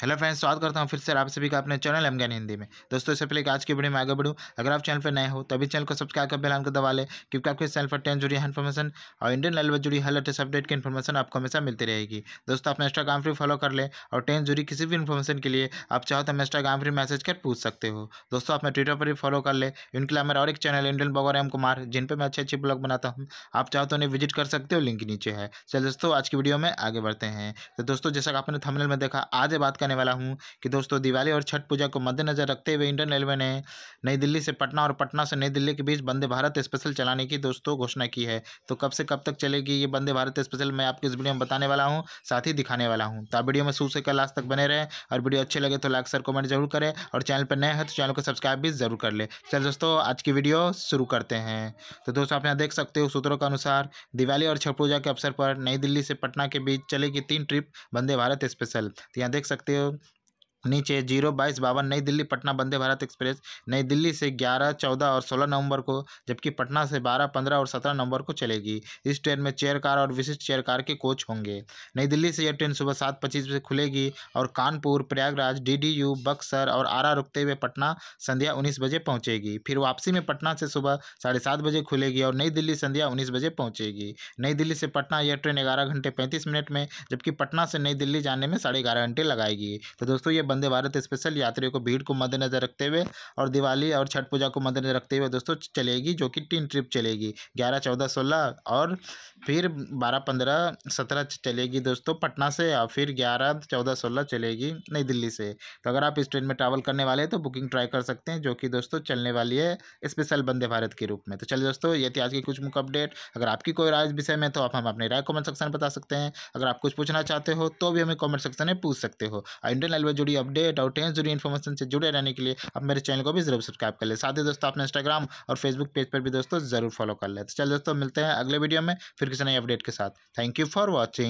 Hello friends स्वागत करता हूँ फिर से आप सभी का अपने चैनल एम ज्ञान हिंदी में दोस्तों इससे पहले आज की वीडियो में आगे बढ़ूँ अगर आप चैनल पर नए हो तो अभी चैनल को सब्सक्राइब कर बेलान को दबा लें क्योंकि आपके चैनल पर टेन जुड़ी है इन्फॉर्मेशन और इंडियन पर जुड़ी हर लेटेस्ट अपडेट की इन्फॉर्मेशन आपको हमेशा मिलती रहेगी दोस्तों अपना इंस्टाग्राम फ्री फॉलो कर लें और टेन जुड़ी किसी भी इन्फॉर्मेशन के लिए आप चाहो तो हम इंस्टाग्राम फ्री मैसेज कर पूछ सकते हो दोस्तों आप ट्विटर पर भी फॉलो कर ले इनके लिए मेरा और एक channel Indian blogger M Kumar जिन पर मैं अच्छे अच्छे ब्लॉग बनाता हूँ आप चाहो तो उन्हें विजिट कर सकते हो लिंक नीचे है चल दोस्तों आज की वीडियो में आगे बढ़ते हैं तो दोस्तों जैसा आपने थमनल में देखा आज बात करने वाला हूँ कि दोस्तों दिवाली और छठ पूजा को मद्देनजर रखते हुए इंडियन रेलवे ने नई दिल्ली से पटना और पटना से नई दिल्ली के बीच वंदे भारत स्पेशल चलाने की दोस्तों घोषणा की है तो कब से कब तक चलेगी ये वंदे भारत स्पेशल मैं आपको इस वीडियो में बताने वाला हूँ साथ ही दिखाने वाला हूँ तो आप वीडियो में शुरू से लास्ट तक बने रहें और वीडियो अच्छे लगे तो लाइक सर कमेंट जरूर करें और चैनल पर नए हैं तो चैनल को सब्सक्राइब भी जरूर कर ले चल दोस्तों आज की वीडियो शुरू करते हैं तो दोस्तों आप यहाँ देख सकते हो सूत्रों के अनुसार दिवाली और छठ पूजा के अवसर पर नई दिल्ली से पटना के बीच चलेगी तीन ट्रिप वंदे भारत स्पेशल तो यहाँ देख सकते हो you. नीचे जीरो बाईस बावन नई दिल्ली पटना वंदे भारत एक्सप्रेस नई दिल्ली से ग्यारह चौदह और सोलह नवंबर को जबकि पटना से बारह पंद्रह और सत्रह नवंबर को चलेगी इस ट्रेन में चेयर कार और विशिष्ट चेयर कार के कोच होंगे नई दिल्ली से यह ट्रेन सुबह सात पच्चीस बजे खुलेगी और कानपुर प्रयागराज डीडीयू बक्सर और आरा रुकते हुए पटना संध्या उन्नीस बजे पहुँचेगी फिर वापसी में पटना से सुबह साढ़े सात बजे खुलेगी और नई दिल्ली संध्या उन्नीस बजे पहुँचेगी नई दिल्ली से पटना यह ट्रेन ग्यारह घंटे पैंतीस मिनट में जबकि पटना से नई दिल्ली जाने में साढ़े घंटे लगाएगी तो दोस्तों ये वंदे भारत स्पेशल यात्रियों को भीड़ को मद्देनजर रखते हुए और दिवाली और छठ पूजा को मद्देनजर रखते हुए दोस्तों चलेगी जो कि तीन ट्रिप चलेगी ग्यारह चौदह सोलह और फिर बारह पंद्रह सत्रह चलेगी दोस्तों पटना से और फिर ग्यारह चौदह सोलह चलेगी नई दिल्ली से तो अगर आप इस ट्रेन में ट्रैवल करने वाले हैं तो बुकिंग ट्राई कर सकते हैं जो कि दोस्तों चलने वाली है स्पेशल वंदे भारत के रूप में तो चलिए दोस्तों ये थी आज की कुछ मुख्य अपडेट अगर आपकी कोई राय विषय में तो आप हम अपनी राय कमेंट सेक्शन में बता सकते हैं अगर आप कुछ पूछना चाहते हो तो भी हमें कॉमेंट सेक्शन में पूछ सकते हो इंडियन रेलवे जुड़ी अपडेट और टेंस जुड़ी इन्फॉर्मेशन से जुड़े रहने के लिए आप मेरे चैनल को भी जरूर सब्सक्राइब कर ले साथ ही दोस्तों अपने इंस्टाग्राम और फेसबुक पेज पर भी दोस्तों जरूर फॉलो कर ले तो चल दोस्तों मिलते हैं अगले वीडियो में फिर किसी नई अपडेट के साथ थैंक यू फॉर वॉचिंग